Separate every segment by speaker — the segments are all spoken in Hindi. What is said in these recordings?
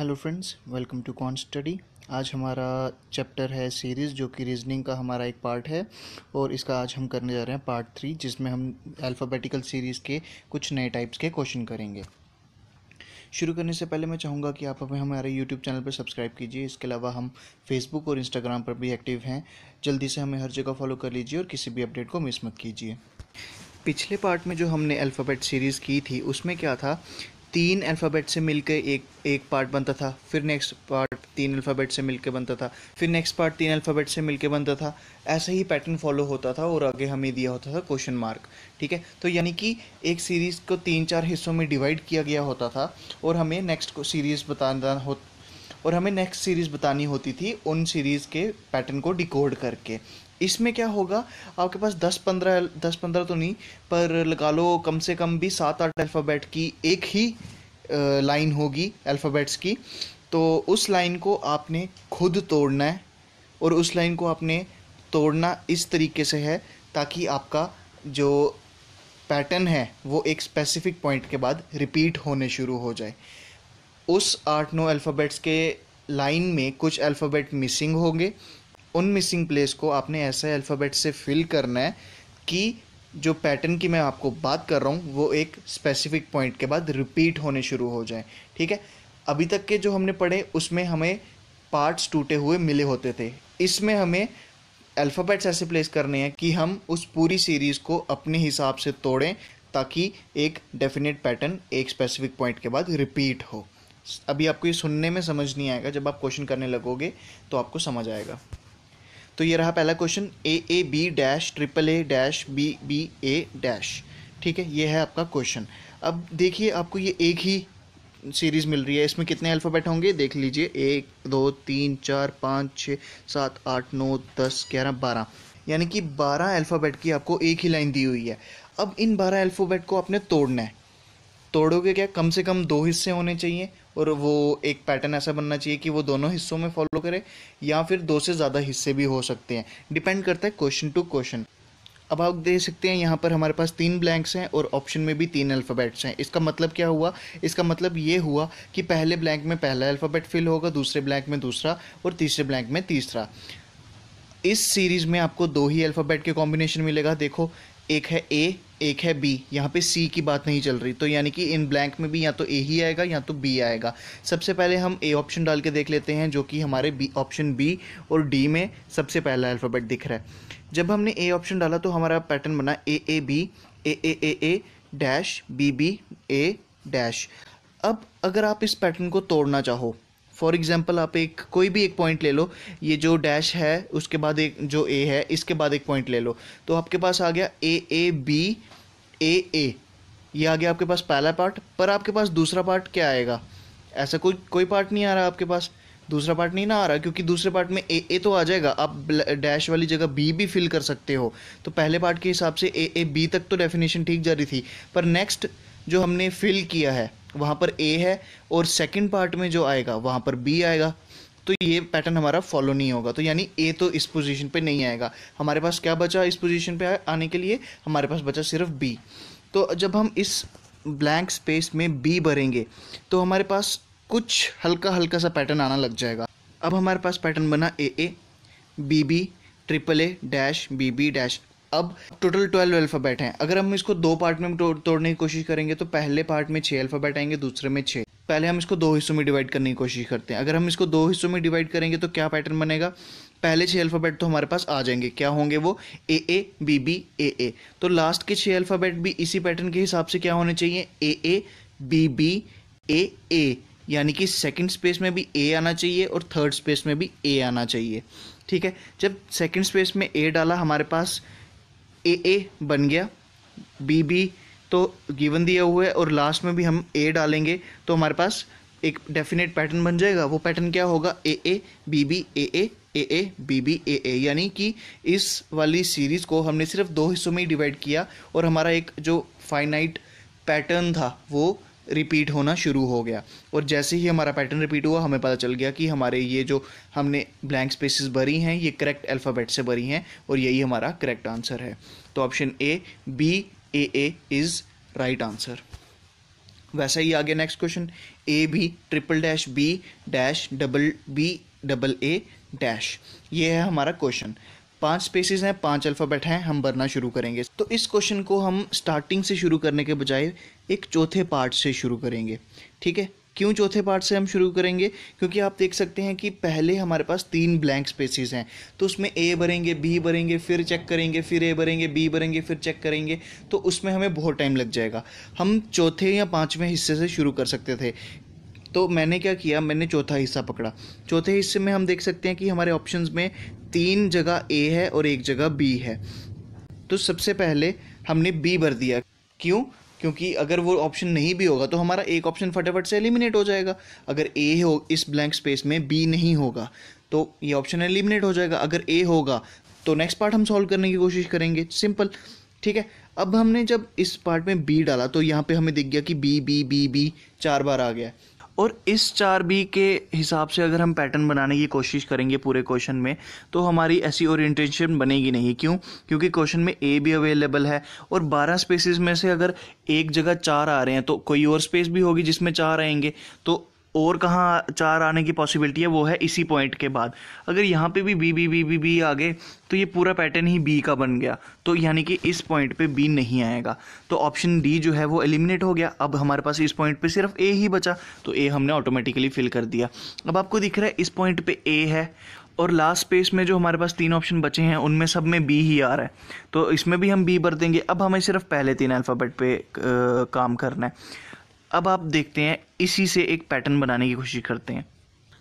Speaker 1: hello friends welcome to con study आज हमारा चैप्टर है सीरीज़ जो कि रीजनिंग का हमारा एक पार्ट है और इसका आज हम करने जा रहे हैं पार्ट थ्री जिसमें हम अल्फ़ाबेटिकल सीरीज़ के कुछ नए टाइप्स के क्वेश्चन करेंगे शुरू करने से पहले मैं चाहूँगा कि आप हमें हमारे यूट्यूब चैनल पर सब्सक्राइब कीजिए इसके अलावा हम फेसबुक और इंस्टाग्राम पर भी एक्टिव हैं जल्दी से हमें हर जगह फॉलो कर लीजिए और किसी भी अपडेट को मिस मत कीजिए पिछले पार्ट में जो हमने अल्फ़ाबेट सीरीज़ की थी उसमें क्या था तीन अल्फ़ाबेट से मिलके एक एक पार्ट बनता था फिर नेक्स्ट पार्ट तीन अल्फ़ाबेट से मिलके बनता था फिर नेक्स्ट पार्ट तीन अल्फ़ाबेट से मिलके बनता था ऐसा ही पैटर्न फॉलो होता था और आगे हमें दिया होता था क्वेश्चन मार्क ठीक है तो यानी कि एक सीरीज़ को तीन चार हिस्सों में डिवाइड किया गया होता था और हमें नेक्स्ट को सीरीज़ बताना हो और हमें नेक्स्ट सीरीज़ बतानी होती थी उन सीरीज़ के पैटर्न को डिकोड करके इसमें क्या होगा आपके पास दस पंद्रह दस पंद्रह तो नहीं पर लगा लो कम से कम भी सात आठ अल्फ़ाबेट की एक ही लाइन होगी अल्फ़ाबेट्स की तो उस लाइन को आपने खुद तोड़ना है और उस लाइन को आपने तोड़ना इस तरीके से है ताकि आपका जो पैटर्न है वो एक स्पेसिफिक पॉइंट के बाद रिपीट होने शुरू हो जाए उस आठ नौ अल्फ़ाबेट्स के लाइन में कुछ अल्फ़ाबेट मिसिंग होंगे उन मिसिंग प्लेस को आपने ऐसे अल्फ़ाबेट से फिल करना है कि जो पैटर्न की मैं आपको बात कर रहा हूँ वो एक स्पेसिफिक पॉइंट के बाद रिपीट होने शुरू हो जाए ठीक है अभी तक के जो हमने पढ़े उसमें हमें पार्ट्स टूटे हुए मिले होते थे इसमें हमें अल्फ़ाबेट्स ऐसे प्लेस करने हैं कि हम उस पूरी सीरीज़ को अपने हिसाब से तोड़ें ताकि एक डेफिनेट पैटर्न एक स्पेसिफिक पॉइंट के बाद रिपीट हो अभी आपको ये सुनने में समझ नहीं आएगा जब आप क्वेश्चन करने लगोगे तो आपको समझ आएगा तो ये रहा पहला question A A B dash triple A dash B B A dash ठीक है ये है आपका क्वेश्चन अब देखिए आपको ये एक ही सीरीज़ मिल रही है इसमें कितने अल्फ़ाबेट होंगे देख लीजिए एक दो तीन चार पाँच छः सात आठ नौ दस ग्यारह बारह यानी कि बारह अल्फ़ाबेट की आपको एक ही लाइन दी हुई है अब इन बारह अल्फ़ाबेट को आपने तोड़ना है तोड़ोगे क्या कम से कम दो हिस्से होने चाहिए और वो एक पैटर्न ऐसा बनना चाहिए कि वो दोनों हिस्सों में फॉलो करे या फिर दो से ज़्यादा हिस्से भी हो सकते हैं डिपेंड करता है क्वेश्चन टू क्वेश्चन अब आप देख सकते हैं यहाँ पर हमारे पास तीन ब्लैंक्स हैं और ऑप्शन में भी तीन अल्फ़ाबेट्स हैं इसका मतलब क्या हुआ इसका मतलब ये हुआ कि पहले ब्लैंक में पहला अल्फ़ाबेट फिल होगा दूसरे ब्लैंक में दूसरा और तीसरे ब्लैंक में तीसरा इस सीरीज़ में आपको दो ही अल्फ़ाबेट के कॉम्बिनेशन मिलेगा देखो एक है ए एक है बी यहाँ पे सी की बात नहीं चल रही तो यानी कि इन ब्लैंक में भी या तो ए ही आएगा या तो बी आएगा सबसे पहले हम ए ऑप्शन डाल के देख लेते हैं जो कि हमारे बी ऑप्शन बी और डी में सबसे पहला अल्फ़ाबेट दिख रहा है जब हमने ए ऑप्शन डाला तो हमारा पैटर्न बना A A B A A A A dash B B A dash अब अगर आप इस पैटर्न को तोड़ना चाहो फॉर एग्जाम्पल आप एक कोई भी एक पॉइंट ले लो ये जो डैश है उसके बाद एक जो ए है इसके बाद एक पॉइंट ले लो तो आपके पास आ गया ए ए बी ए ए ये आ गया आपके पास पहला पार्ट पर आपके पास दूसरा पार्ट क्या आएगा ऐसा कोई कोई पार्ट नहीं आ रहा आपके पास दूसरा पार्ट नहीं ना आ रहा क्योंकि दूसरे पार्ट में ए ए तो आ जाएगा आप डैश वाली जगह बी भी फिल कर सकते हो तो पहले पार्ट के हिसाब से ए ए बी तक तो डेफिनेशन ठीक जा रही थी पर नेक्स्ट जो हमने फिल किया है वहाँ पर ए है और सेकंड पार्ट में जो आएगा वहाँ पर बी आएगा तो ये पैटर्न हमारा फॉलो नहीं होगा तो यानी ए तो इस पोजीशन पे नहीं आएगा हमारे पास क्या बचा इस पोजीशन पे आने के लिए हमारे पास बचा सिर्फ बी तो जब हम इस ब्लैंक स्पेस में बी भरेंगे तो हमारे पास कुछ हल्का हल्का सा पैटर्न आना लग जाएगा अब हमारे पास पैटर्न बना A A B B triple A dash B B dash अब टोटल ट्वेल्व अल्फ़ाबेट हैं अगर हम इसको दो पार्ट में तोड़ने की कोशिश करेंगे तो पहले पार्ट में छः अल्फ़ाबेट आएंगे दूसरे में छः पहले हम इसको दो हिस्सों में डिवाइड करने की कोशिश करते हैं अगर हम इसको दो हिस्सों में डिवाइड करेंगे तो क्या पैटर्न बनेगा पहले छः अल्फ़ाबेट तो हमारे पास आ जाएंगे क्या होंगे वो ए ए बी बी ए ए तो लास्ट के छः अल्फ़ाबेट भी इसी पैटर्न के हिसाब से क्या होने चाहिए ए A B B A A यानी कि सेकंड स्पेस में भी ए आना चाहिए और थर्ड स्पेस में भी ए आना चाहिए ठीक है जब सेकंड स्पेस में ए डाला हमारे पास ए ए बन गया बी बी तो गिवन दिया हुआ है और लास्ट में भी हम ए डालेंगे तो हमारे पास एक डेफिनेट पैटर्न बन जाएगा वो पैटर्न क्या होगा A A B B A A A A B B A A यानी कि इस वाली सीरीज़ को हमने सिर्फ दो हिस्सों में ही डिवाइड किया और हमारा एक जो फाइनाइट पैटर्न था वो रिपीट होना शुरू हो गया और जैसे ही हमारा पैटर्न रिपीट हुआ हमें पता चल गया कि हमारे ये जो हमने ब्लैंक स्पेसेस भरी हैं ये करेक्ट अल्फ़ाबेट से भरी हैं और यही हमारा करेक्ट आंसर है तो option A B A A is right answer वैसा ही आगे next question A B triple dash B dash double B double A dash ये है हमारा क्वेश्चन पांच स्पेसेस हैं पांच अल्फ़ाबेट हैं हम भरना शुरू करेंगे तो इस क्वेश्चन को हम स्टार्टिंग से शुरू करने के बजाय एक चौथे पार्ट से शुरू करेंगे ठीक है क्यों चौथे पार्ट से हम शुरू करेंगे क्योंकि आप देख सकते हैं कि पहले हमारे पास तीन ब्लैंक स्पेसेस हैं तो उसमें ए भरेंगे बी भरेंगे फिर चेक करेंगे फिर ए भरेंगे बी भरेंगे फिर चेक करेंगे तो उसमें हमें बहुत टाइम लग जाएगा हम चौथे या पाँचवें हिस्से से शुरू कर सकते थे तो मैंने क्या किया मैंने चौथा हिस्सा पकड़ा चौथे हिस्से में हम देख सकते हैं कि हमारे ऑप्शंस में तीन जगह ए है और एक जगह बी है तो सबसे पहले हमने बी भर दिया क्यों क्योंकि अगर वो ऑप्शन नहीं भी होगा तो हमारा एक ऑप्शन फटाफट से एलिमिनेट हो जाएगा अगर ए हो इस ब्लैंक स्पेस में बी नहीं होगा तो ये ऑप्शन एलिमिनेट हो जाएगा अगर ए होगा तो नेक्स्ट पार्ट हम सॉल्व करने की कोशिश करेंगे सिंपल ठीक है अब हमने जब इस पार्ट में बी डाला तो यहाँ पे हमें दिख गया कि बी बी बी बी चार बार आ गया और इस चार बी के हिसाब से अगर हम पैटर्न बनाने की कोशिश करेंगे पूरे क्वेश्चन में तो हमारी ऐसी ओरिएंटेशन बनेगी नहीं क्यों क्योंकि क्वेश्चन में ए भी अवेलेबल है और बारह स्पेसिस में से अगर एक जगह चार आ रहे हैं तो कोई और स्पेस भी होगी जिसमें चार आएंगे तो और कहाँ चार आने की पॉसिबिलिटी है वो है इसी पॉइंट के बाद अगर यहाँ पे भी B B B B B आ गए तो ये पूरा पैटर्न ही बी का बन गया तो यानी कि इस पॉइंट पे बी नहीं आएगा तो ऑप्शन डी जो है वो एलिमिनेट हो गया अब हमारे पास इस पॉइंट पे सिर्फ ए ही बचा तो ए हमने ऑटोमेटिकली फिल कर दिया अब आपको दिख रहा है इस पॉइंट पर ए है और लास्ट स्पेस में जो हमारे पास तीन ऑप्शन बचे हैं उनमें सब में बी ही आ रहा है तो इसमें भी हम बी भर देंगे अब हमें सिर्फ पहले तीन अल्फ़ाबेट पे आ, काम करना है अब आप देखते हैं इसी से एक पैटर्न बनाने की कोशिश करते हैं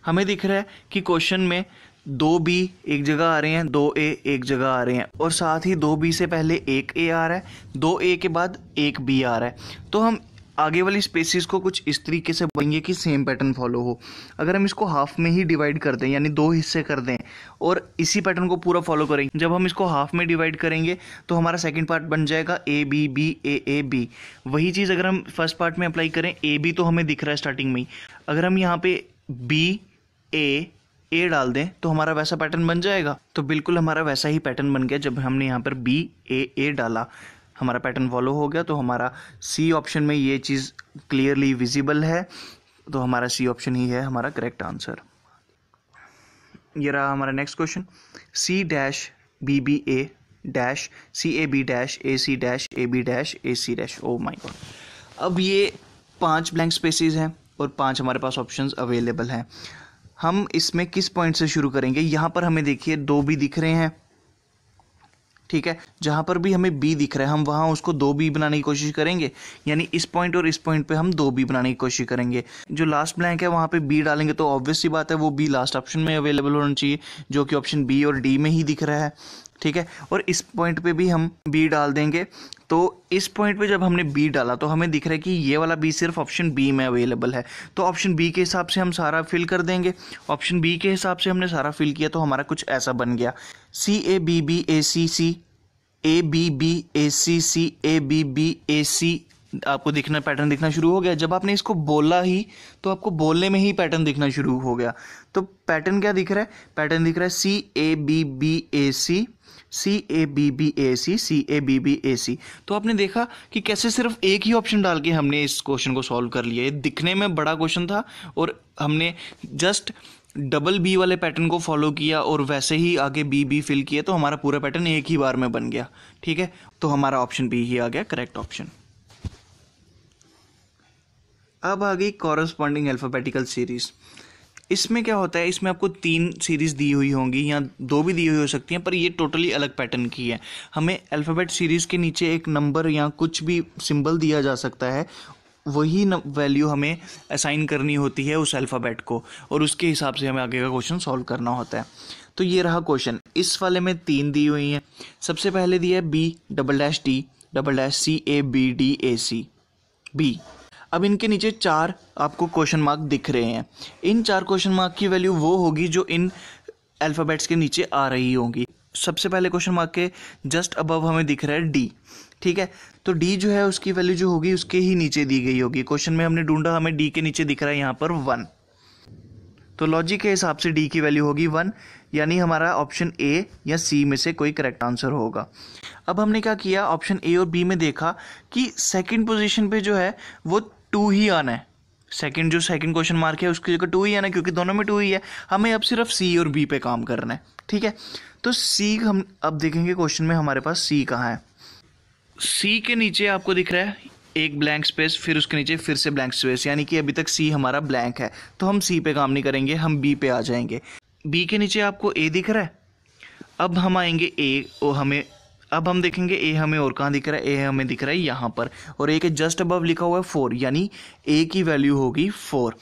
Speaker 1: हमें दिख रहा है कि क्वेश्चन में दो बी एक जगह आ रहे हैं दो ए एक जगह आ रहे हैं और साथ ही दो बी से पहले एक ए आ रहा है दो ए के बाद एक बी आ रहा है तो हम आगे वाली स्पेसिस को कुछ इस तरीके से बनेंगे कि सेम पैटर्न फॉलो हो अगर हम इसको हाफ में ही डिवाइड कर दें यानी दो हिस्से कर दें और इसी पैटर्न को पूरा फॉलो करेंगे जब हम इसको हाफ में डिवाइड करेंगे तो हमारा सेकेंड पार्ट बन जाएगा A B B A A B वही चीज़ अगर हम फर्स्ट पार्ट में अप्लाई करें ए बी तो हमें दिख रहा है स्टार्टिंग में ही अगर हम यहाँ पे बी ए ए डाल दें तो हमारा वैसा पैटर्न बन जाएगा तो बिल्कुल हमारा वैसा ही पैटर्न बन गया जब हमने यहाँ पर बी ए ए डाला हमारा पैटर्न फॉलो हो गया तो हमारा सी ऑप्शन में ये चीज़ क्लियरली विजिबल है तो हमारा सी ऑप्शन ही है हमारा करेक्ट आंसर ये रहा हमारा next question C dash B B A dash C A B dash A C dash A B dash A C dash oh my God अब ये पांच ब्लैंक स्पेसिस हैं और पांच हमारे पास ऑप्शंस अवेलेबल हैं हम इसमें किस पॉइंट से शुरू करेंगे यहाँ पर हमें देखिए दो भी दिख रहे हैं ठीक है जहां पर भी हमें बी दिख रहा है हम वहां उसको दो बी बनाने की कोशिश करेंगे यानी इस पॉइंट और इस पॉइंट पे हम दो बी बनाने की कोशिश करेंगे जो लास्ट ब्लैंक है वहां पे बी डालेंगे तो ऑब्वियसली बात है वो बी लास्ट ऑप्शन में अवेलेबल होना चाहिए जो कि ऑप्शन बी और डी में ही दिख रहा है ठीक है और इस पॉइंट पे भी हम बी डाल देंगे तो इस पॉइंट पे जब हमने बी डाला तो हमें दिख रहा है कि ये वाला बी सिर्फ ऑप्शन बी में अवेलेबल है तो ऑप्शन बी के हिसाब से हम सारा फिल कर देंगे ऑप्शन बी के हिसाब से हमने सारा फिल किया तो हमारा कुछ ऐसा बन गया C A B B A C C A B B A C C A B B A C आपको दिखना पैटर्न दिखना शुरू हो गया जब आपने इसको बोला ही तो आपको बोलने में ही पैटर्न दिखना शुरू हो गया तो पैटर्न क्या दिख रहा है पैटर्न दिख रहा है C A B B A C C A B B A C C A B B A C तो आपने देखा कि कैसे सिर्फ एक ही ऑप्शन डाल के हमने इस क्वेश्चन को सॉल्व कर लिया ये दिखने में बड़ा क्वेश्चन था और हमने जस्ट डबल बी वाले पैटर्न को फॉलो किया और वैसे ही आगे बी बी फिल किया तो हमारा पूरा पैटर्न एक ही बार में बन गया ठीक है तो हमारा ऑप्शन बी ही आ गया करेक्ट ऑप्शन अब आ गई कॉरस्पॉन्डिंग एल्फाबेटिकल सीरीज़ इसमें क्या होता है इसमें आपको तीन सीरीज़ दी हुई होंगी या दो भी दी हुई हो सकती हैं पर ये टोटली अलग पैटर्न की है हमें अल्फ़ाबेट सीरीज़ के नीचे एक नंबर या कुछ भी सिंबल दिया जा सकता है वही वैल्यू हमें असाइन करनी होती है उस अल्फ़ाबेट को और उसके हिसाब से हमें आगे का क्वेश्चन सॉल्व करना होता है तो ये रहा क्वेश्चन इस वाले में तीन दी हुई हैं सबसे पहले दिया है B double dash D double dash C A B D A C B अब इनके नीचे चार आपको क्वेश्चन मार्क दिख रहे हैं इन चार क्वेश्चन मार्क की वैल्यू वो होगी जो इन अल्फ़ाबेट्स के नीचे आ रही होगी सबसे पहले क्वेश्चन मार्क के जस्ट अबव हमें दिख रहा है डी ठीक है तो डी जो है उसकी वैल्यू जो होगी उसके ही नीचे दी गई होगी क्वेश्चन में हमने ढूंढा हमें डी के नीचे दिख रहा है यहाँ पर वन तो लॉजिक के हिसाब से डी की वैल्यू होगी वन यानी हमारा ऑप्शन ए या सी में से कोई करेक्ट आंसर होगा अब हमने क्या किया ऑप्शन ए और बी में देखा कि सेकंड पोजीशन पे जो है वो टू ही आना है सेकंड जो सेकंड क्वेश्चन मार्क है उसकी जगह टू ही आना क्योंकि दोनों में टू ही है हमें अब सिर्फ सी और बी पे काम करना है ठीक है तो सी हम अब देखेंगे क्वेश्चन में हमारे पास सी कहाँ है सी के नीचे आपको दिख रहा है एक ब्लैंक स्पेस फिर उसके नीचे फिर से ब्लैंक स्पेस यानी कि अभी तक सी हमारा ब्लैंक है तो हम सी पे काम नहीं करेंगे हम बी पे आ जाएंगे बी के नीचे आपको ए दिख रहा है अब हम आएंगे ए और हमें अब हम देखेंगे ए हमें और कहाँ दिख रहा है ए हमें दिख रहा है यहाँ पर और ए के जस्ट अबव लिखा हुआ है फोर यानी ए की वैल्यू होगी फोर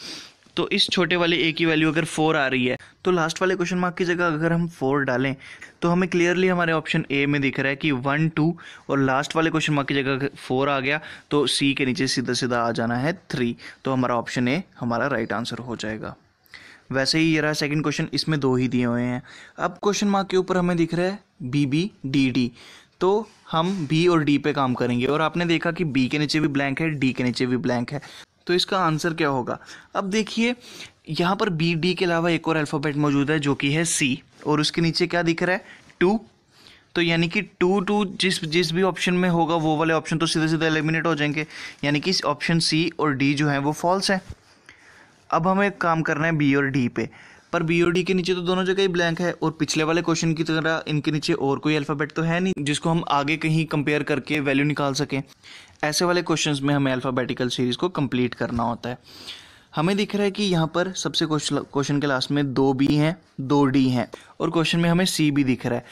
Speaker 1: तो इस छोटे वाले ए की वैल्यू अगर फोर आ रही है तो लास्ट वाले क्वेश्चन मार्क की जगह अगर हम फोर डालें तो हमें क्लियरली हमारे ऑप्शन ए में दिख रहा है कि वन टू और लास्ट वाले क्वेश्चन मार्क की जगह फोर आ गया तो सी के नीचे सीधा सीधा आ जाना है थ्री तो हमारा ऑप्शन ए हमारा राइट आंसर हो जाएगा वैसे ही ये रहा सेकंड क्वेश्चन इसमें दो ही दिए हुए हैं अब क्वेश्चन मार्क के ऊपर हमें दिख रहा है बी बी डी डी तो हम बी और डी पे काम करेंगे और आपने देखा कि बी के नीचे भी ब्लैंक है डी के नीचे भी ब्लैंक है तो इसका आंसर क्या होगा अब देखिए यहाँ पर बी डी के अलावा एक और अल्फ़ाबेट मौजूद है जो कि है सी और उसके नीचे क्या दिख रहा है टू तो यानी कि टू टू जिस जिस भी ऑप्शन में होगा वो वाले ऑप्शन तो सीधे सीधे एलिमिनेट हो जाएंगे यानी कि ऑप्शन सी और डी जो है वो फॉल्स है अब हमें काम करना है बी और डी पे पर बी और डी के नीचे तो दोनों जगह ही ब्लैंक है और पिछले वाले क्वेश्चन की तरह इनके नीचे और कोई अल्फ़ाबेट तो है नहीं जिसको हम आगे कहीं कंपेयर करके वैल्यू निकाल सकें ऐसे वाले क्वेश्चन में हमें अल्फ़ाबेटिकल सीरीज़ को कम्प्लीट करना होता है हमें दिख रहा है कि यहाँ पर सबसे क्वेश्चन के लास्ट में दो बी हैं दो डी हैं और क्वेश्चन में हमें सी भी दिख रहा है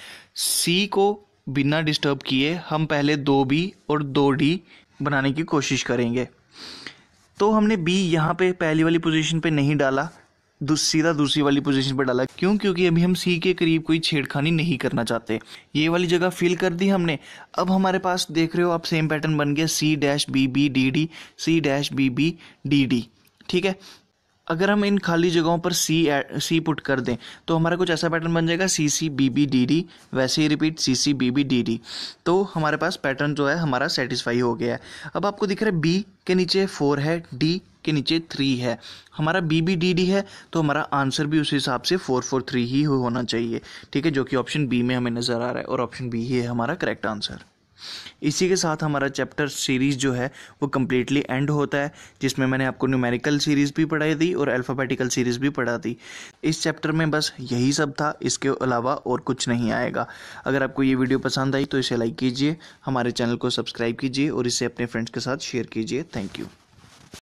Speaker 1: सी को बिना डिस्टर्ब किए हम पहले दो बी और दो डी बनाने की कोशिश करेंगे तो हमने बी यहाँ पे पहली वाली पोजीशन पे नहीं डाला दूस, सीधा दूसरी वाली पोजीशन पर डाला क्यों क्योंकि अभी हम सी के करीब कोई छेड़खानी नहीं करना चाहते ये वाली जगह फिल कर दी हमने अब हमारे पास देख रहे हो आप सेम पैटर्न बन गया C dash B B D D C dash B B D D ठीक है अगर हम इन खाली जगहों पर सी सी पुट कर दें तो हमारा कुछ ऐसा पैटर्न बन जाएगा C C B B D D वैसे ही repeat C C B B D D तो हमारे पास पैटर्न जो है हमारा सेटिस्फाई हो गया है अब आपको दिख रहा है बी के नीचे फोर है डी के नीचे थ्री है हमारा बी बी डी डी है तो हमारा आंसर भी उस हिसाब से फोर फोर थ्री ही होना चाहिए ठीक है जो कि ऑप्शन बी में हमें नज़र आ रहा है और ऑप्शन बी ही है हमारा करेक्ट आंसर इसी के साथ हमारा चैप्टर सीरीज़ जो है वो कम्प्लीटली एंड होता है जिसमें मैंने आपको न्यूमेरिकल सीरीज़ भी पढ़ाई दी और अल्फ़ाबेटिकल सीरीज़ भी पढ़ा दी इस चैप्टर में बस यही सब था इसके अलावा और कुछ नहीं आएगा अगर आपको ये वीडियो पसंद आई तो इसे लाइक कीजिए हमारे चैनल को सब्सक्राइब कीजिए और इसे अपने फ्रेंड्स के साथ शेयर कीजिए थैंक यू